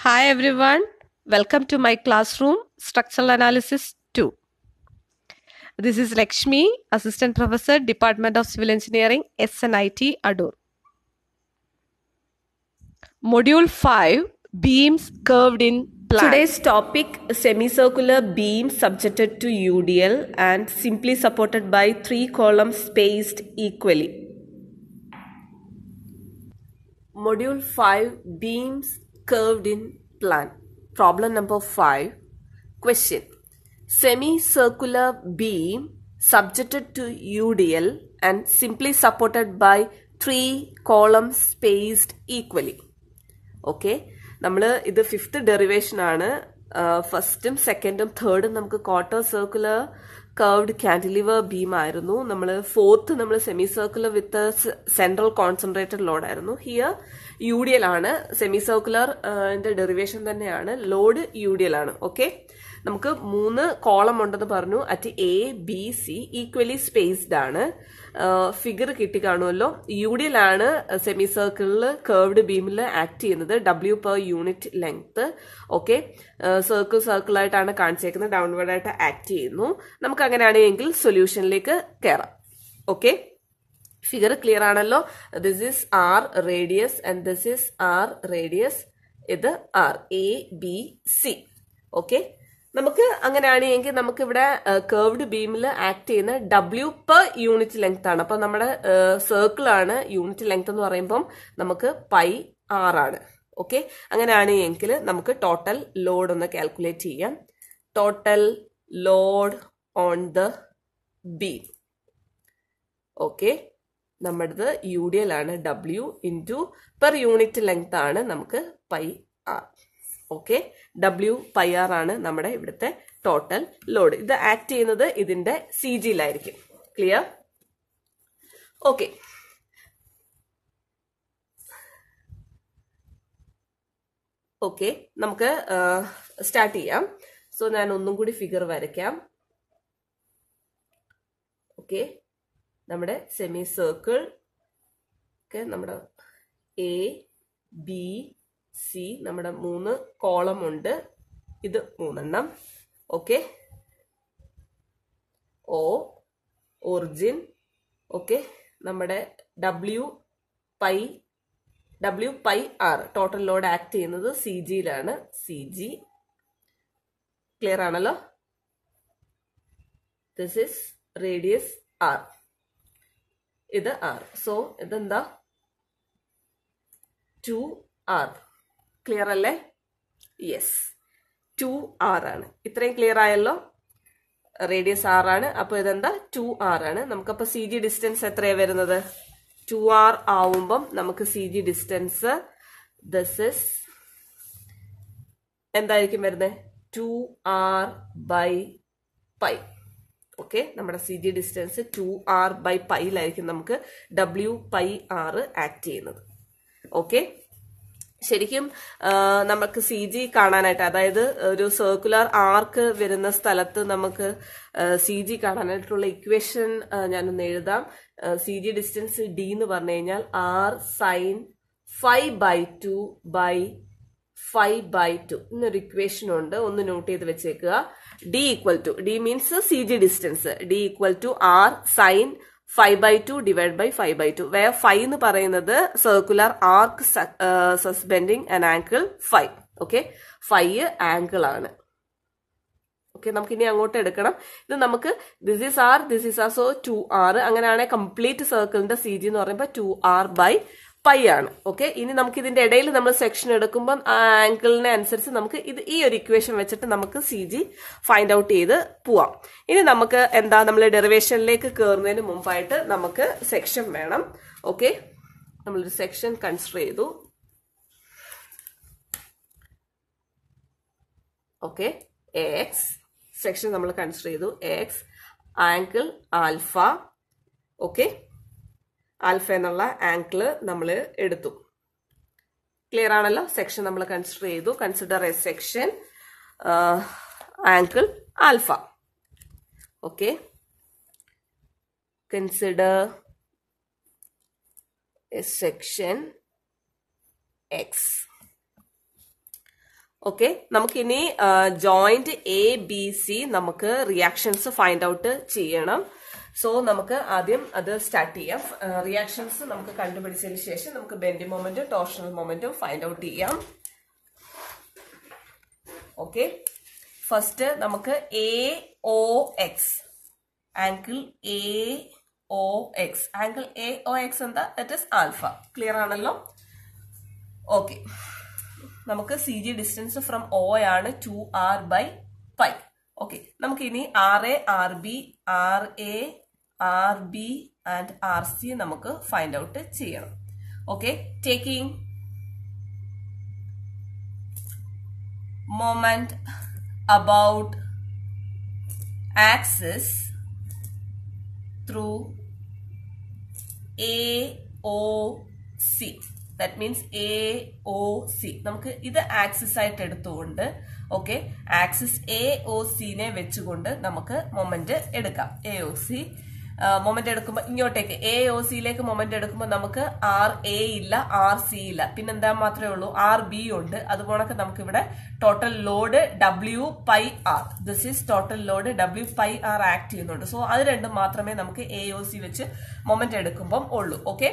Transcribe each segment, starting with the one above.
Hi everyone, welcome to my classroom, Structural Analysis 2. This is Lakshmi, Assistant Professor, Department of Civil Engineering, SNIT, Adur. Module 5 Beams Curved in Plan. Today's topic semicircular beam subjected to UDL and simply supported by three columns spaced equally. Module 5 Beams curved in plan. Problem number 5. Question. Semicircular beam subjected to UDL and simply supported by three columns spaced equally. Okay നമ്മൾ ഇത് fifth derivation ആണ് ഫസ്റ്റും സെക്കൻഡും തേർഡും നമുക്ക് quarter circular curved cantilever beam ആയിരുന്നു നമ്മൾ fourth നമ്മൾ semi circular with central concentrated load ആയിരുന്നു ഹിയർ യു ഡി എൽ ആണ് സെമി സർക്കുലർ ഡെറിവേഷൻ തന്നെയാണ് ലോഡ് യു ഡി എൽ ആണ് ഓക്കെ നമുക്ക് മൂന്ന് കോളം ഉണ്ടെന്ന് പറഞ്ഞു at A B C equally spaced ആണ് ഫിഗർ കിട്ടി കാണുമല്ലോ യു ഡി എൽ ആണ് സെമി സർക്കിളിൽ കേർവ്ഡ് ബീമിൽ ആക്ട് ചെയ്യുന്നത് W per unit length okay circle circle ആയിട്ടാണ് കാണിച്ചേക്കുന്നത് ആയിട്ട് ആക്ട് ചെയ്യുന്നു നമുക്ക് അങ്ങനെയാണെങ്കിൽ സൊല്യൂഷനിലേക്ക് കയറാം ഓക്കെ ഫിഗർ ക്ലിയർ ആണല്ലോ this is R radius and this is R radius ഇത് R A B C okay നമുക്ക് അങ്ങനെയാണെങ്കിൽ നമുക്ക് ഇവിടെ കേർവ്ഡ് ബീമിൽ ആക്ട് ചെയ്യുന്ന ഡബ്ല്യു പെർ യൂണിറ്റ് ലെങ്ത് ആണ് അപ്പൊ നമ്മുടെ സർക്കിൾ ആണ് യൂണിറ്റ് ലെങ്ത് എന്ന് പറയുമ്പം നമുക്ക് പൈ ആർ ആണ് ഓക്കെ അങ്ങനെയാണെങ്കിൽ നമുക്ക് ടോട്ടൽ ലോഡ് ഒന്ന് കാൽക്കുലേറ്റ് ചെയ്യാം total load on the beam okay നമ്മുടേത് യു ഡി എൽ ആണ് W into per unit length ആണ് നമുക്ക് pi R okay W pi R ആണ് നമ്മുടെ ഇവിടുത്തെ ടോട്ടൽ ലോഡ് ഇത് ആക്ട് ചെയ്യുന്നത് ഇതിന്റെ സി ജിയിലായിരിക്കും ക്ലിയർ ഓക്കെ ഓക്കെ നമുക്ക് സ്റ്റാർട്ട് ചെയ്യാം സോ ഞാൻ ഒന്നും കൂടി ഫിഗർ വരയ്ക്കാം ഓക്കെ നമ്മുടെ സെമി സർക്കിൾ ഒക്കെ നമ്മുടെ എ ബി സി നമ്മുടെ മൂന്ന് കോളം ഉണ്ട് ഇത് മൂന്നെണ്ണം ഓക്കെ ഒ ഒറിജിൻ ഓക്കെ നമ്മുടെ W pi W pi R total load act ചെയ്യുന്നത് സി ജിയിലാണ് സി ജി ക്ലിയർ ആണല്ലോ ദിസ് ഇസ് റേഡിയസ് ആർ ഇത് ആർ സോ ഇതെന്താ ടു ആർ ക്ലിയർ അല്ലേ യെസ് ടു ആർ ആണ് ഇത്രയും ക്ലിയർ ആയല്ലോ റേഡിയസ് ആർ ആണ് അപ്പോൾ ഇതെന്താ ടു ആർ ആണ് നമുക്കപ്പോൾ സി ജി ഡിസ്റ്റൻസ് എത്രയാണ് വരുന്നത് ടു ആർ ആവുമ്പം നമുക്ക് C G distance this is എന്തായിരിക്കും വരുന്നത് two R by pi okay നമ്മുടെ C G distance two R by പൈയിലായിരിക്കും നമുക്ക് ഡബ്ല്യു പൈ ആറ് ആക്ട് ചെയ്യുന്നത് ഓക്കെ ശരിക്കും നമുക്ക് സി ജി കാണാനായിട്ട് അതായത് ഒരു സർക്കുലർ ആർക്ക് വരുന്ന സ്ഥലത്ത് നമുക്ക് സി ജി കാണാനായിട്ടുള്ള ഇക്വേഷൻ ഞാനൊന്ന് എഴുതാം സി ജി ഡിസ്റ്റൻസ് ഡി എന്ന് പറഞ്ഞു കഴിഞ്ഞാൽ R sine five by two by five by two എന്നൊരു ഇക്വേഷൻ ഉണ്ട് ഒന്ന് നോട്ട് ചെയ്ത് വെച്ചേക്കുക D equal to D means C G distance D equal to R sine five by two divide by five by two where five എന്ന് പറയുന്നത് circular arc suspending an angle five okay five angle ആണ് okay നമുക്ക് ഇനി അങ്ങോട്ട് എടുക്കണം ഇത് നമുക്ക് this is R this is R so to R അങ്ങനെയാണെങ്കിൽ കംപ്ലീറ്റ് സർക്കിളിന്റെ സി ജി എന്ന് പറയുമ്പോൾ ടു ആർ ബൈ പൈ ആണ് ഓക്കെ ഇനി നമുക്ക് ഇതിന്റെ ഇടയിൽ നമ്മൾ സെക്ഷൻ എടുക്കുമ്പോൾ ആംഗിളിനെ അനുസരിച്ച് നമുക്ക് ഇത് ഈ ഒരു ഇക്വേഷൻ വെച്ചിട്ട് നമുക്ക് സി ജി ഫൈൻഡ് ഔട്ട് ചെയ്ത് പോവാം ഇനി നമുക്ക് എന്താ നമ്മൾ ഡെറിവേഷനിലേക്ക് കയറുന്നതിന് മുമ്പായിട്ട് നമുക്ക് സെക്ഷൻ വേണം ഓക്കെ നമ്മളൊരു സെക്ഷൻ കൺസിഡർ ചെയ്തു ഓക്കെ എക്സ് സെക്ഷൻ നമ്മൾ കൺസിഡർ ചെയ്തു X angle alpha okay alpha എന്നുള്ള ആംഗിൾ നമ്മൾ എടുത്തു ക്ലിയർ ആണല്ലോ സെക്ഷൻ നമ്മൾ കൺസിഡർ ചെയ്തു consider a section angle alpha okay consider a section X okay നമുക്കിനി ജോയിന്റ് എ ബി സി നമുക്ക് റിയാക്ഷൻസ് ഫൈൻഡ് ഔട്ട് ചെയ്യണം സോ നമുക്ക് ആദ്യം അത് സ്റ്റാർട്ട് ചെയ്യാം റിയാക്ഷൻസ് നമുക്ക് കണ്ടുപിടിച്ചതിന് ശേഷം നമുക്ക് ബെൻഡി മൊമെന്റും ടോർഷണൽ മൊമെന്റും ഫൈൻഡ് ഔട്ട് ചെയ്യാം ഓക്കെ ഫസ്റ്റ് നമുക്ക് A O X angle A O X angle A O X എന്താ ദറ്റ് ഇസ് ആൽഫ ക്ലിയർ ആണല്ലോ ഓക്കെ നമുക്ക് C G distance from O ആണ് two R by five okay നമുക്ക് ഇനി R A R B R A R B and R C നമുക്ക് find out ചെയ്യണം okay taking moment about moment about axis through AOC that means C നമുക്ക് ഇത് axis ആയിട്ട് എടുത്തുകൊണ്ട് okay axis A O സിനെ വെച്ചുകൊണ്ട് നമുക്ക് മൊമെന്റ് എടുക്കാം എ ഒ സി മൊമെന്റ് എടുക്കുമ്പോൾ ഇങ്ങോട്ടേക്ക് എ ഒ സിയിലേക്ക് മൊമെന്റ് എടുക്കുമ്പോൾ നമുക്ക് ആർ എ ഇല്ല ആർ സി ഇല്ല പിന്നെന്താ മാത്രമേ ഉള്ളൂ ആർ ബി ഉണ്ട് അതുപോലൊക്കെ ഇവിടെ total load W pi R this is total load W pi R act ചെയ്യുന്നുണ്ട് സോ അത് രണ്ടും മാത്രമേ നമുക്ക് എ ഒ സി വെച്ച് മൊമെന്റ് എടുക്കുമ്പം ഉള്ളൂ ഓക്കെ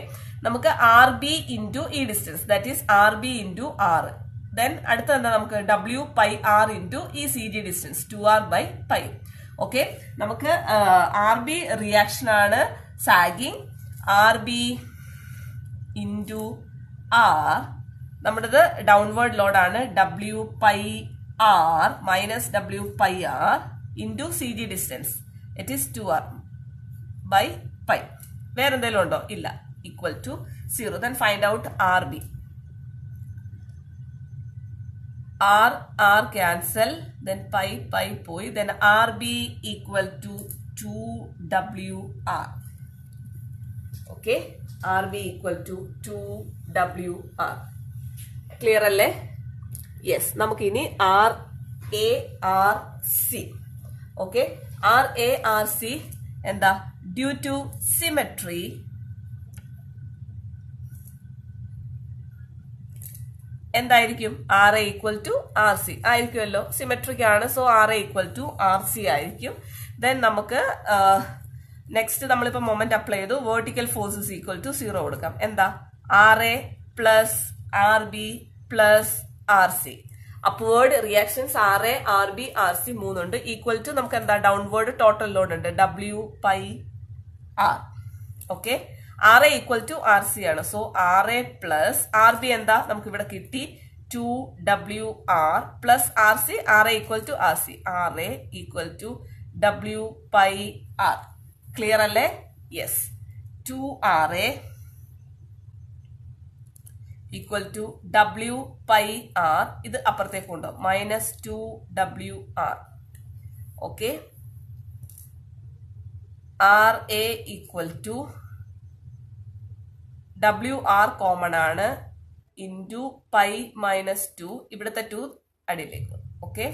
നമുക്ക് ആർ ബി ഇൻറ്റു ഈ distance that is R B into R then അടുത്ത എന്താ നമുക്ക് ഡബ്ല്യു പൈ ആർ ഇൻറ്റു ഈ C G distance two R by pi okay നമുക്ക് ആർ ബി റിയാക്ഷൻ ആണ് sagging R B into R നമ്മുടേത് downward ലോഡാണ് W pi R minus W pi R into C G distance it is two R by pi വേറെന്തെങ്കിലും ഉണ്ടോ ഇല്ല equal to zero then find out R B R, R cancel, then pi, pi, poi, then RB equal to 2WR. Okay, RB equal to 2WR. alle? Yes, yes നമുക്കിനി R A R C okay R A R C എന്താ due to symmetry. എന്തായിരിക്കും R A equal to R C ആയിരിക്കുമല്ലോ symmetric ആണ് so R A equal to R C ആയിരിക്കും then നമുക്ക് next നമ്മളിപ്പോൾ moment apply ചെയ്തു vertical forces equal to zero കൊടുക്കാം എന്താ R A plus R B plus R C upward reactions R A R B R C മൂന്നുണ്ട് equal to നമുക്ക് എന്താ downward total load ഉണ്ട് W pi R okay R A equal to R C ആണ് so R A plus R B എന്താ നമുക്ക് ഇവിടെ കിട്ടി two W R plus R C R A equal to R C R A equal to W pi R clear അല്ലേ yes two R A equal to W pi R ഇത് അപ്പുറത്തേക്ക് കൊണ്ടുപോകും minus two W R okay R A equal to W R common ആണ് into pi minus two ഇവിടുത്തെ two അടിയിലേക്ക് okay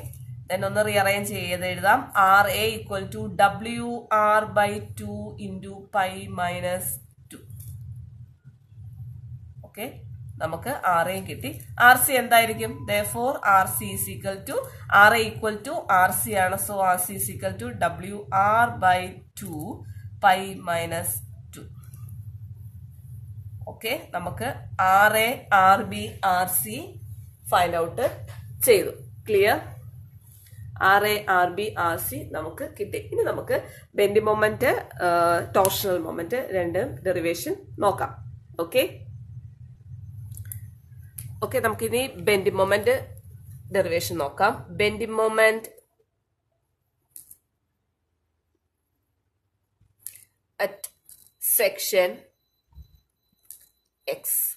then ഒന്ന് rearrange ചെയ്ത് എഴുതാം R A equal to W R by two into pi minus two okay നമുക്ക് R എയും കിട്ടി R C എന്തായിരിക്കും for R C is two R A equal to R C ആണ് so R C is equal to W R by two pi minus okay നമുക്ക് R A R B R C find out ചെയ്തു clear R A R B R C നമുക്ക് കിട്ടി ഇനി നമുക്ക് bending moment torsional moment രണ്ടും derivation നോക്കാം okay okay നമുക്കിനി bending moment derivation നോക്കാം bending moment at section x.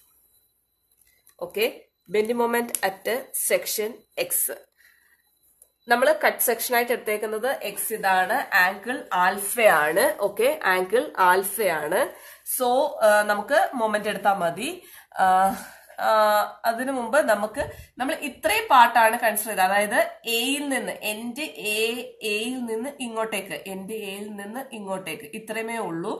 Okay, bend moment at section x. നമ്മൾ കട്ട് സെക്ഷൻ ആയിട്ട് എടുത്തേക്കുന്നത് എക്സ് ഇതാണ് ആംഗിൾ ആൽഫയാണ് ഓക്കെ ആംഗിൾ ആൽഫയാണ് സോ നമുക്ക് മൊമെന്റ് എടുത്താൽ മതി അതിനു മുമ്പ് നമുക്ക് നമ്മൾ ഇത്രയും പാട്ടാണ് കൺസിഡർ ചെയ്തത് അതായത് എയിൽ നിന്ന് എന്റെ എ എയിൽ നിന്ന് ഇങ്ങോട്ടേക്ക് എന്റെ എയിൽ നിന്ന് ഇങ്ങോട്ടേക്ക് ഇത്രയുമേ ഉള്ളൂ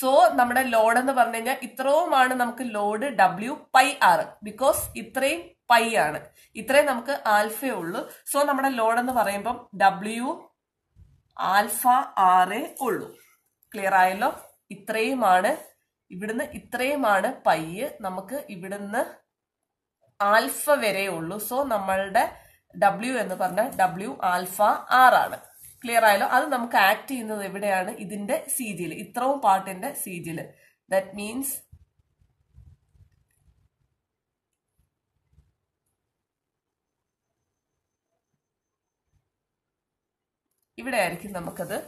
സോ നമ്മുടെ ലോഡ് എന്ന് പറഞ്ഞു കഴിഞ്ഞാൽ ഇത്രവുമാണ് നമുക്ക് load W pi R because ഇത്രയും പൈ ആണ് ഇത്രയും നമുക്ക് ആൽഫേ ഉള്ളൂ സോ നമ്മുടെ ലോഡ് എന്ന് പറയുമ്പം ഡബ്ല്യു ആൽഫ ആറേ ഉള്ളൂ ക്ലിയർ ആയല്ലോ ഇത്രയുമാണ് ഇവിടുന്ന് ഇത്രയുമാണ് പയ്യ് നമുക്ക് ഇവിടുന്ന് ആൽഫ വരെ ഉള്ളൂ സോ നമ്മളുടെ ഡബ്ല്യു എന്ന് പറഞ്ഞാൽ ഡബ്ല്യു ആൽഫ ആർ ആണ് ക്ലിയർ ആയാലോ അത് നമുക്ക് ആക്ട് ചെയ്യുന്നത് എവിടെയാണ് ഇതിന്റെ സീജിൽ ഇത്രയും പാട്ടിന്റെ സീജിൽ ദാറ്റ് മീൻസ് ഇവിടെ ആയിരിക്കും നമുക്കത്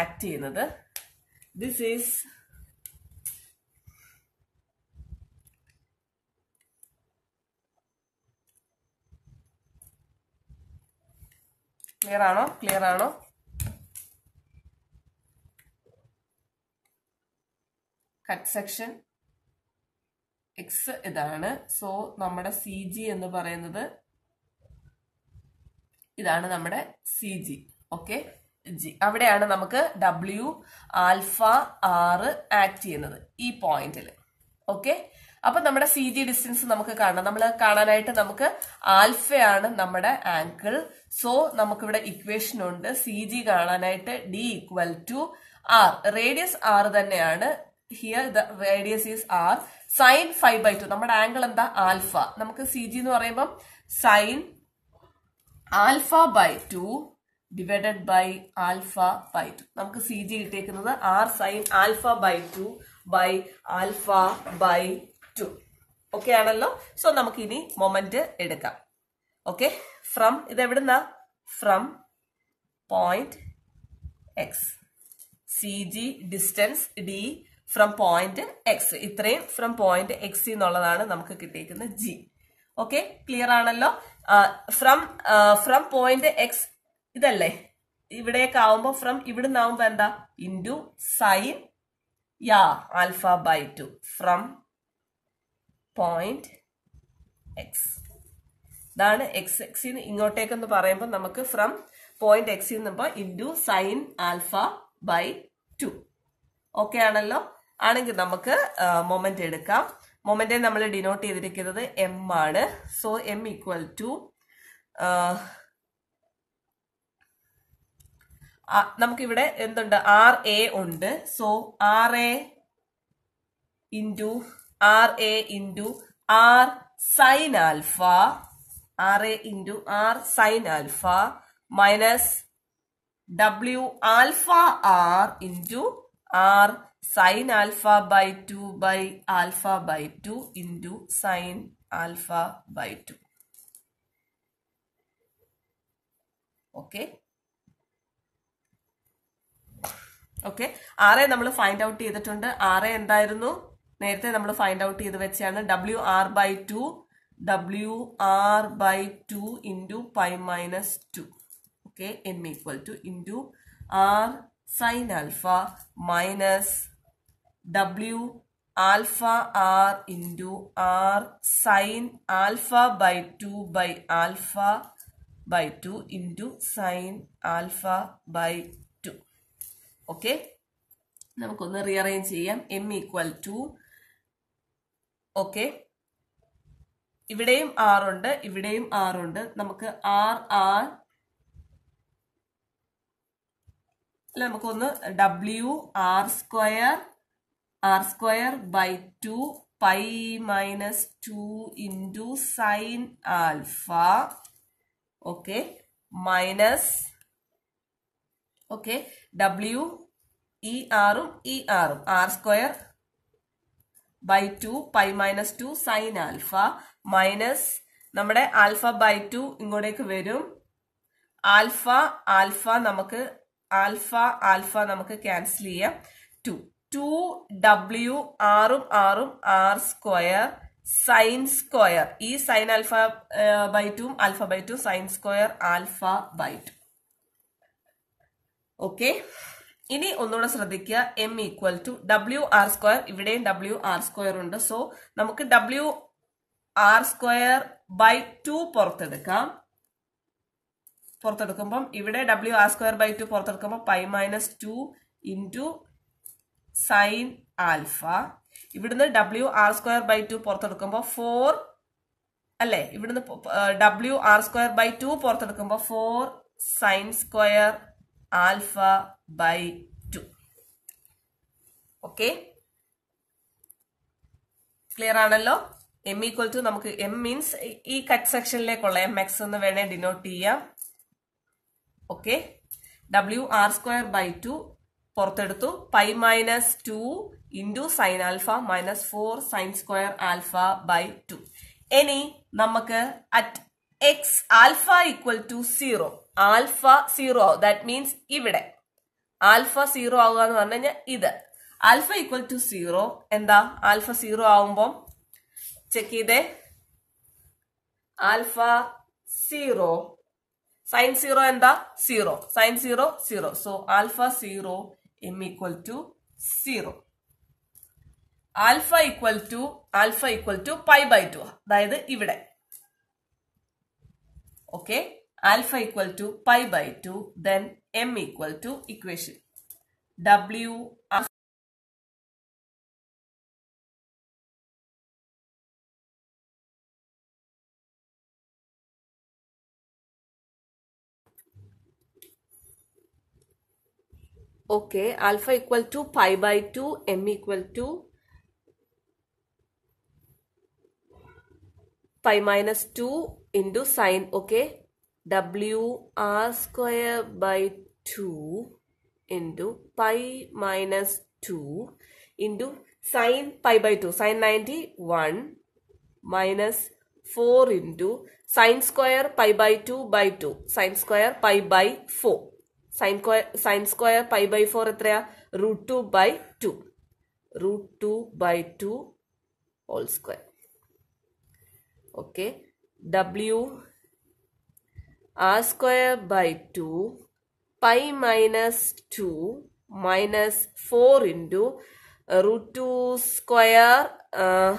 ആക്ട് ചെയ്യുന്നത് ദിസ് ഈസ് ക്ലിയർ ആണോ ക്ലിയർ ആണോ കട്ട് സെക്ഷൻ എക്സ് ഇതാണ് സോ നമ്മുടെ സി ജി എന്ന് പറയുന്നത് ഇതാണ് നമ്മുടെ സി ജി ഓക്കെ ജി അവിടെയാണ് നമുക്ക് ഡബ്ല്യു ആൽഫ ആറ് ആക്ട് ചെയ്യുന്നത് ഈ പോയിന്റിൽ ഓക്കെ അപ്പൊ നമ്മുടെ സി ജി ഡിസ്റ്റൻസ് നമുക്ക് കാണണം നമ്മൾ കാണാനായിട്ട് നമുക്ക് ആൽഫയാണ് നമ്മുടെ ആങ്കിൾ സോ നമുക്കിവിടെ ഇക്വേഷൻ ഉണ്ട് സി ജി കാണാനായിട്ട് D equal to R radius R തന്നെയാണ് here the radius is R sine five by two നമ്മുടെ ആംഗിൾ എന്താ ആൽഫ നമുക്ക് സി ജി എന്ന് പറയുമ്പം sine alpha by two divided by alpha by two നമുക്ക് C G കിട്ടിയേക്കുന്നത് R sine alpha by two by alpha by two okay ആണല്ലോ so നമുക്ക് ഇനി മൊമെന്റ് എടുക്കാം ഓക്കെ ഫ്രം ഇത് എവിടുന്ന from point X C G distance D from point X ഇത്രയും from point X എന്നുള്ളതാണ് നമുക്ക് കിട്ടിയിരിക്കുന്ന ജി ഓക്കെ ക്ലിയർ ആണല്ലോ ഫ്രം ഫ്രം പോയിന്റ് എക്സ് ഇതല്ലേ ഇവിടെയൊക്കെ ആവുമ്പോ ഫ്രം ഇവിടുന്ന് ആവുമ്പോ എന്താ ഇൻറ്റു സൈൻ യാ alpha by two from point X ഇതാണ് എക്സ് എക്സിന് ഇങ്ങോട്ടേക്കെന്ന് പറയുമ്പോൾ നമുക്ക് ഫ്രം പോയിന്റ് എക്സിൽ നിന്നുമ്പോൾ into sine alpha by two okay ആണല്ലോ ആണെങ്കിൽ നമുക്ക് മൊമെന്റ് എടുക്കാം മൊമെന്റിനെ നമ്മൾ ഡിനോട്ട് ചെയ്തിരിക്കുന്നത് എം ആണ് സോ എം ഈക്വൽ ടു നമുക്കിവിടെ എന്തുണ്ട് ആർ എ ഉണ്ട് so R A into R A into R sine alpha R A into R sine alpha minus W alpha R into R sine alpha by two by alpha by two into sine alpha by two okay okay ആറെ നമ്മൾ find out ചെയ്തിട്ടുണ്ട് ആറെ എന്തായിരുന്നു നേരത്തെ നമ്മൾ find out ചെയ്ത് വെച്ചാണ് W R by two W R by two into pi minus two okay M equal to into R sine alpha minus W alpha R into R sine alpha by two by alpha by two into sine alpha by two okay നമുക്കൊന്ന് rearrange ചെയ്യാം M equal to okay ഇവിടെയും ആറുണ്ട് ഇവിടെയും ആറുണ്ട് നമുക്ക് R R അല്ല നമുക്കൊന്ന് W R square R square by two pi minus two into sine alpha okay minus okay W ഇ ആറും ഇ ആറും R square by two pi minus two sine alpha minus നമ്മുടെ ആൽഫ ബൈ ടു ഇങ്ങോട്ടേക്ക് വരും alpha alpha നമുക്ക് alpha alpha നമുക്ക് cancel ചെയ്യാം ടു ടു ഡബ്ല്യു ആറും ആറും ആർ സ്ക്വയർ സൈൻ സ്ക്വയർ ഈ sine alpha by two alpha by two sine square alpha by two okay ഇനി ഒന്നുകൂടെ ശ്രദ്ധിക്കുക M equal to W R square ഇവിടെയും ഡബ്ല്യു ആർ സ്ക്വയർ ഉണ്ട് സോ നമുക്ക് W R square by two പുറത്തെടുക്കാം പുറത്തെടുക്കുമ്പം ഇവിടെ W R square by two പുറത്തെടുക്കുമ്പോൾ pi minus two into sine alpha ഇവിടുന്ന് W R square by two പുറത്തെടുക്കുമ്പോൾ four അല്ലേ ഇവിടുന്ന് W R square by two പുറത്തെടുക്കുമ്പോൾ four sine square alpha by 2. Okay. Clear ആണല്ലോ എം ഈക്വൽ ടു നമുക്ക് M means ഈ cut സെക്ഷനിലേക്കുള്ള എം എക്സ് എന്ന് വേണേ ഡിനോട്ട് ചെയ്യാം okay W R square by two പുറത്തെടുത്തു pi minus two into sine alpha minus four sine square alpha by two ഇനി നമുക്ക് at X alpha equal to zero alpha zero that means ഇവിടെ alpha zero ആവുക എന്ന് പറഞ്ഞു ഇത് alpha equal to zero എന്താ alpha zero ആവുമ്പം check ചെയ്തേ ആൽഫ സീറോ സൈൻ സീറോ എന്താ zero sine zero zero so alpha zero M equal to zero alpha equal to alpha equal to pi by two അതായത് ഇവിടെ Okay, alpha equal to pi by 2, then m equal to equation w okay alpha equal to pi by 2 m equal to pi minus 2 into sine okay w r square by 2 into pi minus 2 into sine pi by 2 sine 91 minus 4 into sine square pi by 2 by 2 sine square pi by 4 sine square, sine square pi by 4 എത്രയാ root two by two root two by two all square okay. W r square by 2 pi minus 2 minus 4 into root 2 square uh,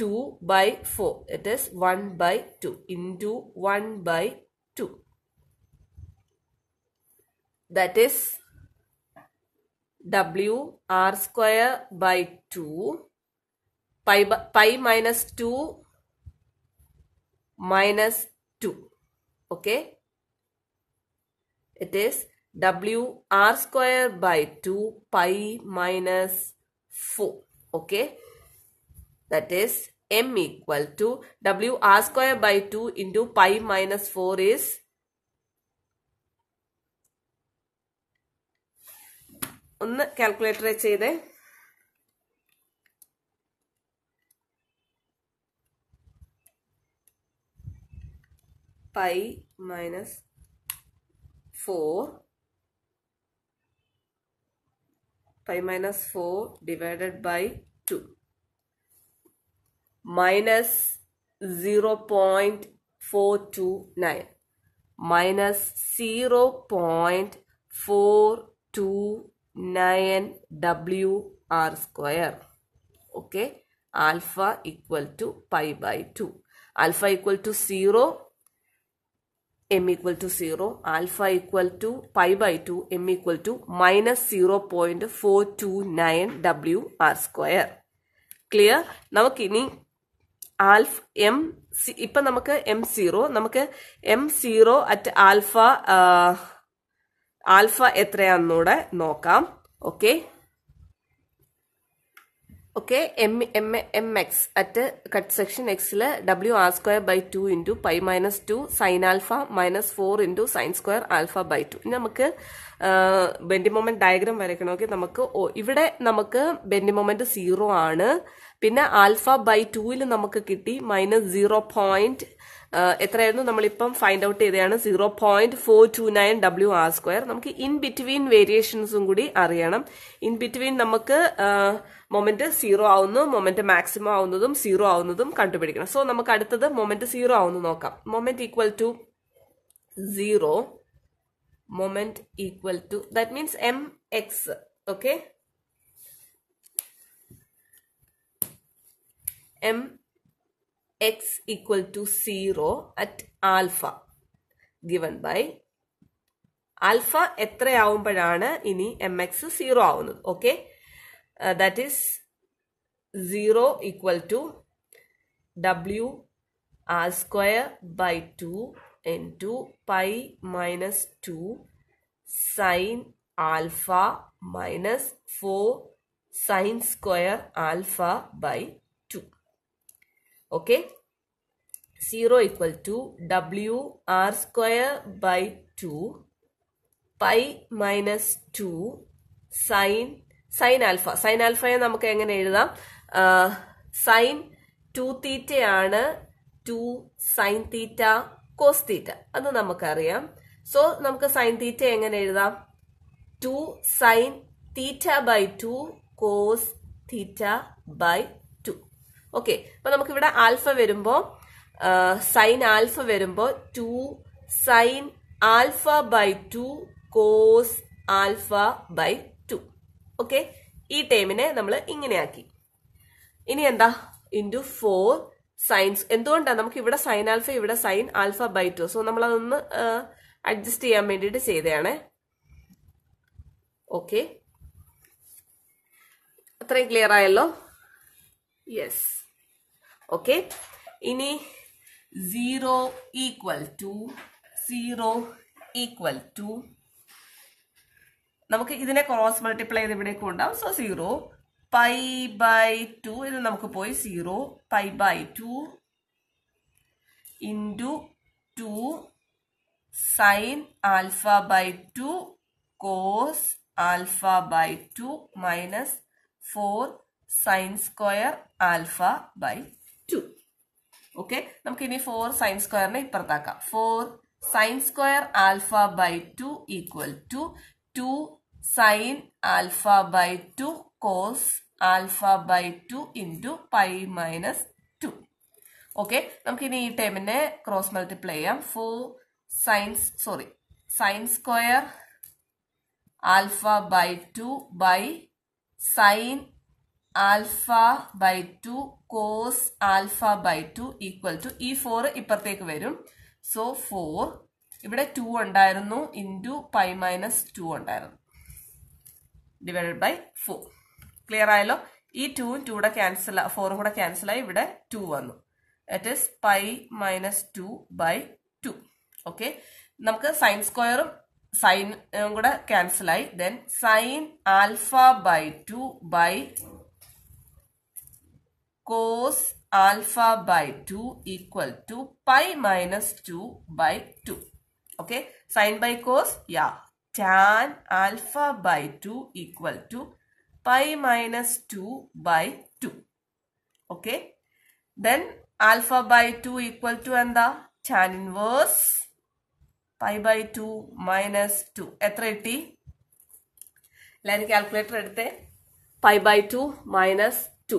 2 by 4 it is 1 by 2 into 1 by 2 that is w r square by 2 pi, pi minus 2 minus 2. Okay. It is W r square by 2 pi minus 4. Okay. That is m equal to W r square by 2 into pi minus 4 is calculator calculator ചെയ്തേ pi minus 4 pi minus 4 divided by 2 minus 0 0.429 minus 0 0.429 WR square. Okay. Alpha equal to pi by 2. Alpha equal to 0 m equal to 0, alpha to M pi to 2, m point four two 0.429 w r square clear നമുക്കിനി alpha M ഇപ്പൊ നമുക്ക് M zero നമുക്ക് M zero at alpha alpha എത്രയാണെന്നൂടെ നോക്കാം okay okay M M M X at cut section എക്സിൽ W R square by two into pi minus two sine alpha minus four into sine square alpha by two ഇനി നമുക്ക് bending moment diagram വരയ്ക്കണമെങ്കിൽ നമുക്ക് ഇവിടെ നമുക്ക് bending moment zero ആണ് പിന്നെ alpha by ടുവിൽ നമുക്ക് കിട്ടി മൈനസ് സീറോ പോയിന്റ് എത്രയായിരുന്നു നമ്മളിപ്പം ഫൈൻഡ് ഔട്ട് ചെയ്തതാണ് zero point four two nine W R square നമുക്ക് ഇൻ ബിറ്റ്വീൻ വേരിയേഷൻസും കൂടി അറിയണം ഇൻ ബിറ്റ്വീൻ നമുക്ക് മൊമെന്റ് സീറോ ആവുന്നു മൊമെന്റ് മാക്സിമം ആവുന്നതും സീറോ ആവുന്നതും കണ്ടുപിടിക്കണം സോ നമുക്ക് അടുത്തത് മൊമെന്റ് സീറോ ആവുന്നു നോക്കാം moment equal to zero moment equal to that means M X okay M x equal to 0 at alpha given by alpha etre aumbadana ini mx 0 avunud. Okay. Uh, that is 0 equal to w r square by 2 into pi minus 2 sine alpha minus 4 sine square alpha by 2. Okay. Zero equal to W R square by two pi minus two sine sine alpha sine ആൽഫയെ നമുക്ക് എങ്ങനെ എഴുതാം sine two തീറ്റയാണ് two sine theta cos theta അത് നമുക്കറിയാം so നമുക്ക് sine theta എങ്ങനെ എഴുതാം two sine theta by two cos theta by two okay അപ്പൊ നമുക്കിവിടെ ആൽഫ വരുമ്പോൾ സൈൻ ആൽഫ വരുമ്പോൾ two sine alpha by two cos alpha by two okay ഈ ടേമിനെ നമ്മൾ ഇങ്ങനെയാക്കി ഇനി എന്താ ഇൻറ്റു ഫോർ സൈൻസ് എന്തുകൊണ്ടാണ് നമുക്ക് ഇവിടെ സൈൻ ആൽഫ ഇവിടെ sine alpha by two so നമ്മൾ അതൊന്ന് അഡ്ജസ്റ്റ് ചെയ്യാൻ വേണ്ടിയിട്ട് ചെയ്തതാണ് ഓക്കെ അത്രയും ക്ലിയർ ആയല്ലോ യെസ് ഓക്കെ ഇനി 0 equal to 0 equal to നമുക്ക് ഇതിനെ ക്രോസ് മൾട്ടിപ്ലൈ ചെയ്ത് ഇവിടെ കൊണ്ടാവും so zero pi by two ഇത് നമുക്ക് പോയി zero pi by two into two sine alpha by two cos alpha by two minus four sine square alpha by two okay നമുക്ക് ഇനി ഫോർ സൈൻ സ്ക്വയറിനെ ഇപ്പുറത്താക്കാം four sine square alpha by two equal to two sine alpha by two cos alpha by two into pi minus two okay നമുക്കിനി ഈ ടേമിനെ cross multiply ചെയ്യാം four signs sorry sine square alpha by two by sine alpha by two cos alpha by two equal to ഈ four ഇപ്പുറത്തേക്ക് വരും so four ഇവിടെ two ഉണ്ടായിരുന്നു into pi minus two ഉണ്ടായിരുന്നു ഡിവൈഡഡ് ബൈ ഫോർ ക്ലിയർ ആയല്ലോ ഈ ടൂവും ടൂടെ cancel ഫോറും കൂടെ ക്യാൻസലായി ഇവിടെ ടു വന്നു that is pi minus two by two okay നമുക്ക് സൈൻ സ്ക്വയറും സൈനും കൂടെ ക്യാൻസലായി then sine alpha by two by cos alpha by 2 equal to pi minus 2 by 2. Okay. Sine by cos? Yeah. Tan alpha by 2 equal to pi minus 2 by 2. Okay. Then alpha by 2 equal to എന്താ? tan inverse pi by two minus two എത്ര കിട്ടി എല്ലാവരും calculator എടുത്തേ pi by two minus two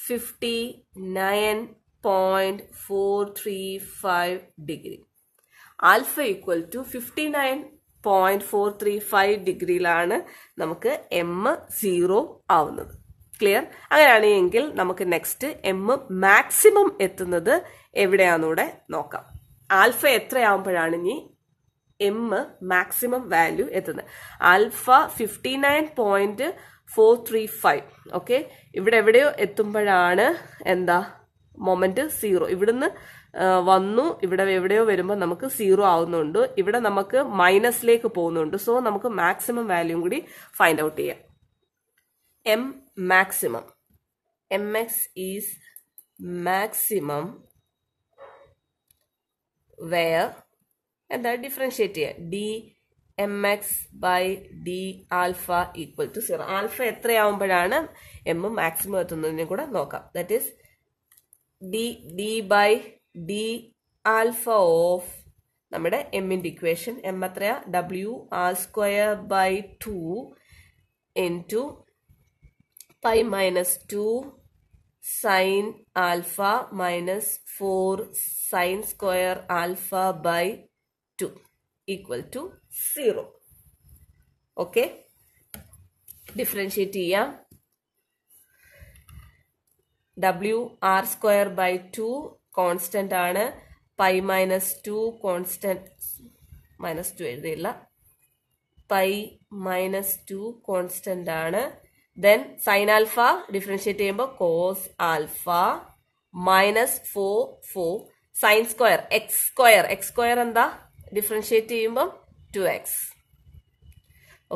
59.435 degree alpha equal to fifty nine point four three five ഡിഗ്രിയിലാണ് നമുക്ക് M zero ആവുന്നത് clear അങ്ങനെയാണെങ്കിൽ നമുക്ക് നെക്സ്റ്റ് എം മാക്സിമം എത്തുന്നത് എവിടെയാണെന്നൂടെ നോക്കാം ആൽഫ എത്രയാവുമ്പോഴാണ് ഇനി എം മാക്സിമം വാല്യൂ എത്തുന്നത് alpha fifty nine point four three five okay ഇവിടെ എവിടെയോ എത്തുമ്പോഴാണ് എന്താ മൊമെന്റ് സീറോ ഇവിടുന്ന് വന്നു ഇവിടെ എവിടെയോ വരുമ്പോൾ നമുക്ക് സീറോ ആവുന്നുണ്ട് ഇവിടെ നമുക്ക് മൈനസിലേക്ക് പോകുന്നുണ്ട് സോ നമുക്ക് മാക്സിമം വാല്യൂ കൂടി ഫൈൻഡ് ഔട്ട് ചെയ്യാം M maximum M X is maximum where എന്താ ഡിഫറൻഷിയേറ്റ് ചെയ്യുക D M X by D alpha equal to zero alpha എത്രയാവുമ്പോഴാണ് എം മാക്സിമം എത്തുന്നതിനും കൂടെ നോക്കാം that is D D by D alpha of നമ്മുടെ എമ്മിന്റെ ഇക്വേഷൻ എം എത്രയാ W R square by two in two pi minus two sine alpha minus four sine square alpha by two equal to zero okay differentiate ചെയ്യാം W R square by two constant ആണ് pi minus two constant minus two എഴുതിയില്ല pi minus two constant ആണ് then sine alpha differentiate ചെയ്യുമ്പോൾ cos alpha minus four four sine square X square X square എന്താ differentiate ചെയ്യുമ്പം 2x.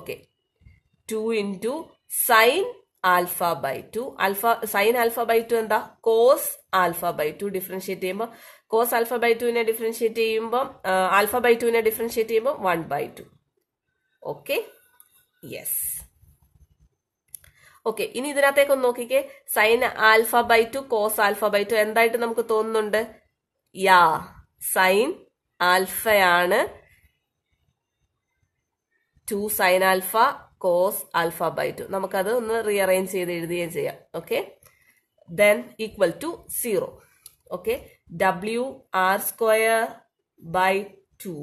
Okay. 2 into sine alpha by two alpha sine alpha by two എന്താ cos alpha by two differentiate ചെയ്യുമ്പോൾ cos alpha by ടുവിനെ differentiate ചെയ്യുമ്പോൾ alpha by ടുവിനെ differentiate ചെയ്യുമ്പോൾ one by two okay yes okay ഇനി ഇതിനകത്തേക്ക് ഒന്ന് നോക്കിക്കേ sine alpha by two cos alpha by two എന്തായിട്ട് നമുക്ക് തോന്നുന്നുണ്ട് യാ സൈൻ ആൽഫയാണ് two sine alpha cos alpha by two നമുക്കത് ഒന്ന് റീഅറേഞ്ച് ചെയ്ത് എഴുതുകയും ചെയ്യാം okay then equal to zero okay W R square by two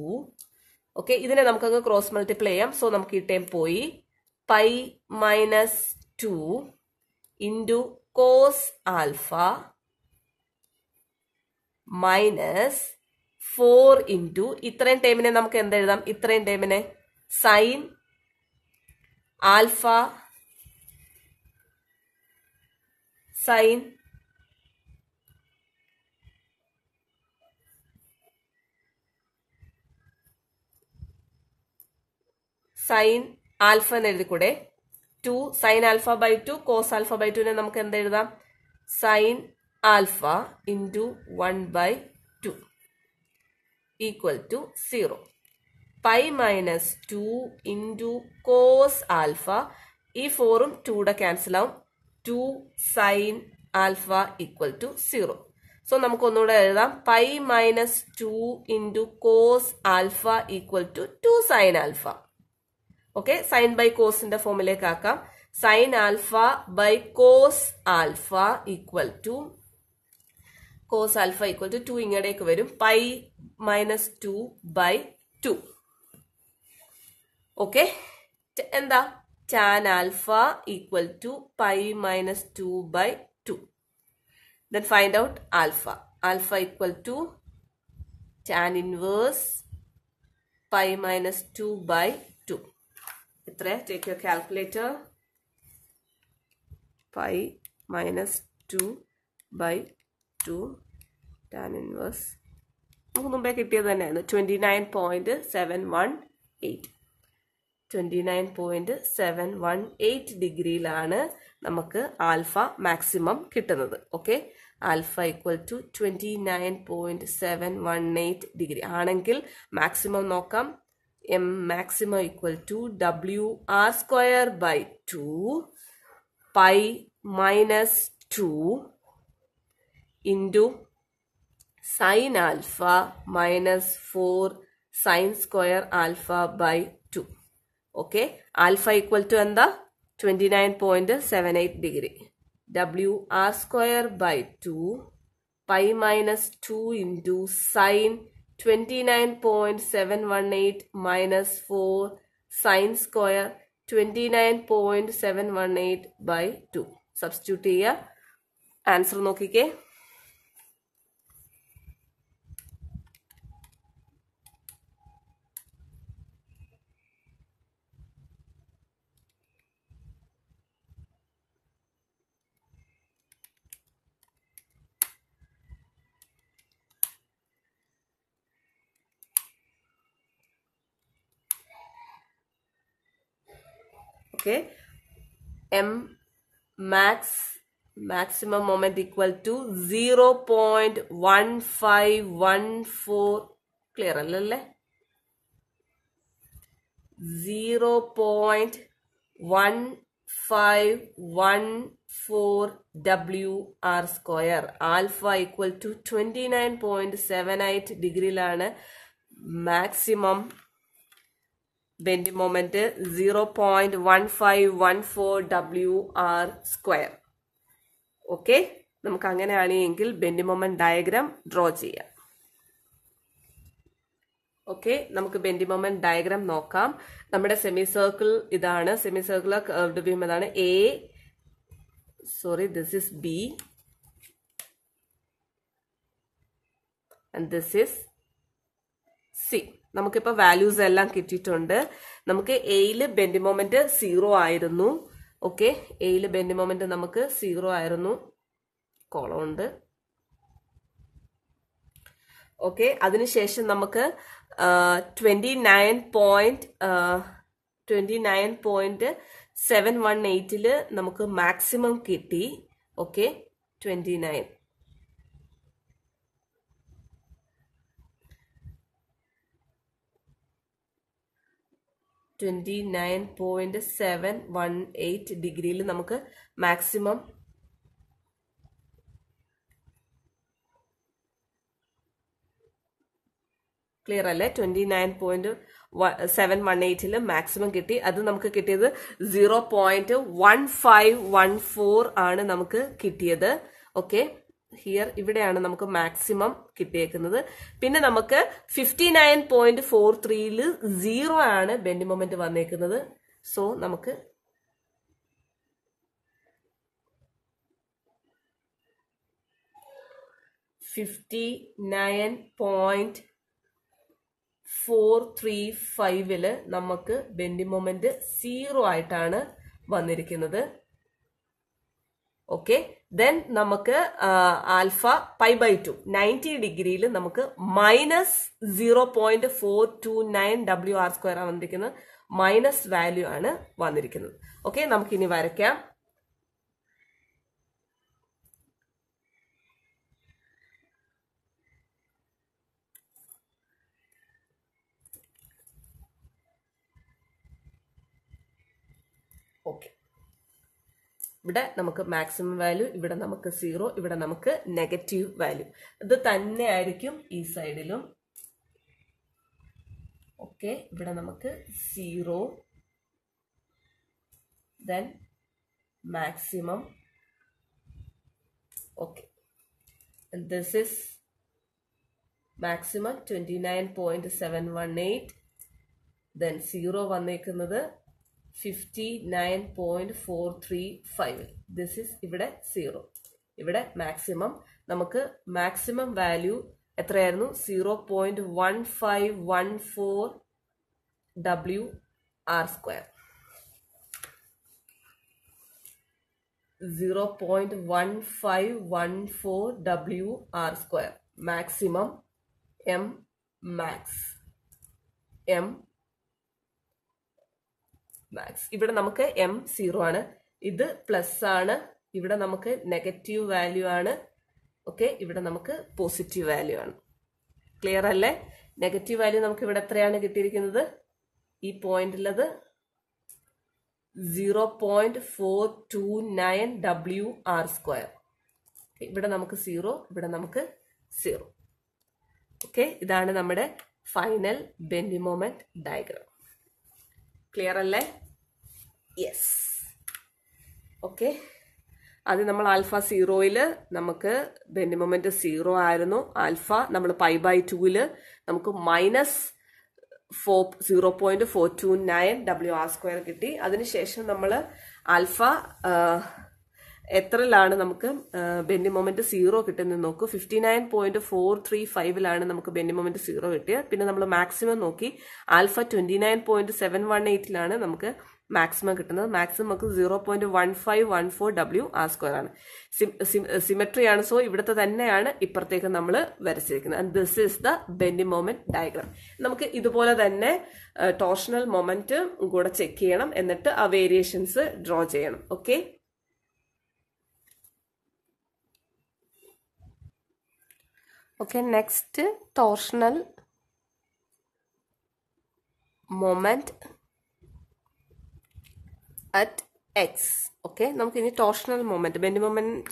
okay ഇതിനെ നമുക്കങ്ങ് ക്രോസ് മൾട്ടിപ്ലൈ ചെയ്യാം സോ നമുക്ക് ഈ ടൈം പോയി pi minus two into cos alpha minus four into ഇത്രയും ടൈമിനെ നമുക്ക് എന്തെഴുതാം ഇത്രയും ടൈമിനെ sine alpha sine sine alpha എന്ന് എഴുതിക്കൂടെ two sine alpha by two cos alpha by ടുവിനെ നമുക്ക് എന്ത് എഴുതാം sine alpha into one by two equal to zero pi minus two into cos alpha ഈ ഫോറും ടൂടെ ക്യാൻസൽ ആവും two sine alpha equal to zero so നമുക്ക് ഒന്നുകൂടെ എഴുതാം pi minus two into cos alpha equal to two sine alpha okay sine by കോസിന്റെ ഫോമിലേക്ക് ആക്കാം sine alpha by cos alpha equal to cos alpha equal to two ഇങ്ങോട്ടേക്ക് വരും pi minus two by two okay എന്താ tan alpha equal to pi minus 2 by 2. Then find out alpha. Alpha equal to tan inverse pi minus 2 by 2. ഇത്രേ take your calculator. Pi minus 2 by 2 tan inverse. നമുക്ക് മുമ്പേ കിട്ടിയത് തന്നെയാണ് twenty nine point seven one eight twenty nine point seven one eight ഡിഗ്രിയിലാണ് നമുക്ക് alpha maximum കിട്ടുന്നത് okay alpha equal to twenty nine point seven one eight degree ആണെങ്കിൽ maximum നോക്കാം M maximum equal to W R square by two pi minus two into sine alpha minus four sine square alpha by okay alpha equal to എന്താ twenty nine point seven eight degree W R square by two pi minus two into sine twenty nine point seven one eight minus four sine square twenty nine point seven one eight by two substitute ചെയ്യുക answer നോക്കിക്കേ നമുക്ക് M max maximum moment equal to 0 0.1514 clear അല്ലല്ലേ 0.1514 WR square alpha equal to twenty nine point seven eight ഡിഗ്രിയിലാണ് maximum bend moment zero point one five one four W R square okay നമുക്ക് അങ്ങനെയാണെങ്കിൽ bending moment diagram draw ചെയ്യാം okay നമുക്ക് bending moment diagram നോക്കാം നമ്മുടെ semi circle ഇതാണ് semi circle curved beam ഇതാണ് A sorry this is B and this is C നമുക്കിപ്പോൾ values എല്ലാം കിട്ടിയിട്ടുണ്ട് നമുക്ക് എയിൽ ബെൻഡ് മൊമെന്റ് സീറോ ആയിരുന്നു ഓക്കെ എയിൽ ബെൻഡ് മൊമെന്റ് നമുക്ക് സീറോ ആയിരുന്നു കോളം ഉണ്ട് ഓക്കെ അതിനുശേഷം നമുക്ക് twenty nine point twenty nine point seven one എയ്റ്റില് നമുക്ക് മാക്സിമം കിട്ടി okay twenty nine twenty nine point seven one eight ഡിഗ്രിയിൽ നമുക്ക് മാക്സിമം ക്ലിയർ അല്ലേ twenty nine point seven one എയ്റ്റിൽ മാക്സിമം കിട്ടി അത് നമുക്ക് കിട്ടിയത് zero point one five one four ആണ് നമുക്ക് കിട്ടിയത് ഓക്കെ ഹിയർ ഇവിടെയാണ് നമുക്ക് മാക്സിമം കിട്ടിയേക്കുന്നത് പിന്നെ നമുക്ക് ഫിഫ്റ്റി നയൻ പോയിന്റ് ഫോർ ത്രീയിൽ സീറോ ആണ് ബെൻഡി മൊമെന്റ് വന്നേക്കുന്നത് സോ നമുക്ക് fifty nine point four three ഫൈവിൽ നമുക്ക് ബെൻഡി മൊമെന്റ് സീറോ ആയിട്ടാണ് വന്നിരിക്കുന്നത് ഓക്കെ ദെൻ നമുക്ക് alpha pi by two ninety ഡിഗ്രിയിൽ നമുക്ക് minus zero point four two nine W R square ആണ് വന്നിരിക്കുന്നത് മൈനസ് വാല്യൂ ആണ് വന്നിരിക്കുന്നത് ഓക്കെ നമുക്ക് ഇനി വരയ്ക്കാം ഓക്കെ ഇവിടെ നമുക്ക് മാക്സിമം വാല്യൂ ഇവിടെ നമുക്ക് സീറോ ഇവിടെ നമുക്ക് നെഗറ്റീവ് വാല്യൂ ഇത് തന്നെ ആയിരിക്കും ഈ സൈഡിലും ഓക്കെ ഇവിടെ നമുക്ക് zero then maximum okay this is maximum twenty nine point seven one eight then zero വന്നേക്കുന്നത് fifty nine point four three five this is ഇവിടെ സീറോ ഇവിടെ മാക്സിമം നമുക്ക് മാക്സിമം വാല്യൂ എത്രയായിരുന്നു zero point one five one four W R square zero point one five one four W R square maximum M max M max ഇവിടെ നമുക്ക് M zero ആണ് ഇത് plus ആണ് ഇവിടെ നമുക്ക് നെഗറ്റീവ് വാല്യൂ ആണ് ഓക്കെ ഇവിടെ നമുക്ക് പോസിറ്റീവ് വാല്യൂ ആണ് ക്ലിയർ അല്ലേ നെഗറ്റീവ് വാല്യൂ നമുക്ക് ഇവിടെ എത്രയാണ് കിട്ടിയിരിക്കുന്നത് ഈ പോയിന്റിലത് zero point four two nine W R square ഇവിടെ നമുക്ക് സീറോ ഇവിടെ നമുക്ക് സീറോ ഓക്കെ ഇതാണ് നമ്മുടെ ഫൈനൽ ബെൻഡി ഡയഗ്രാം ക്ലിയർ അല്ലേ യെസ് ഓക്കെ അത് നമ്മൾ ആൽഫ സീറോയിൽ നമുക്ക് ബെൻഡി മൊമെന്റ് സീറോ ആയിരുന്നു ആൽഫ നമ്മൾ പൈ ബൈ ടുവിൽ നമുക്ക് minus four zero point four two nine W R square കിട്ടി അതിനുശേഷം നമ്മൾ ആൽഫ എത്രയിലാണ് നമുക്ക് ബെൻഡി മൊമെന്റ് സീറോ കിട്ടുന്നത് നോക്കൂ fifty nine point four three ഫൈവിലാണ് നമുക്ക് ബെൻഡി മൊമെന്റ് സീറോ കിട്ടിയത് പിന്നെ നമ്മൾ മാക്സിമം നോക്കി alpha twenty nine point seven one എയ്റ്റിലാണ് നമുക്ക് മാക്സിമം കിട്ടുന്നത് മാക്സിമം നമുക്ക് zero point one five one four W R square ആണ് സിമെട്രി ആണ് സോ ഇവിടുത്തെ തന്നെയാണ് ഇപ്പുറത്തേക്ക് നമ്മൾ വരച്ചിരിക്കുന്നത് and this is the bending moment diagram നമുക്ക് ഇതുപോലെ തന്നെ ടോർഷണൽ മൊമെന്റ് കൂടെ ചെക്ക് ചെയ്യണം എന്നിട്ട് ആ വേരിയേഷൻസ് ഡ്രോ ചെയ്യണം okay okay next torsional moment at X okay നമുക്കിനി ടോർഷണൽ മൊമെൻറ്റ് ബെൻഡ് മൊമെൻറ്റ്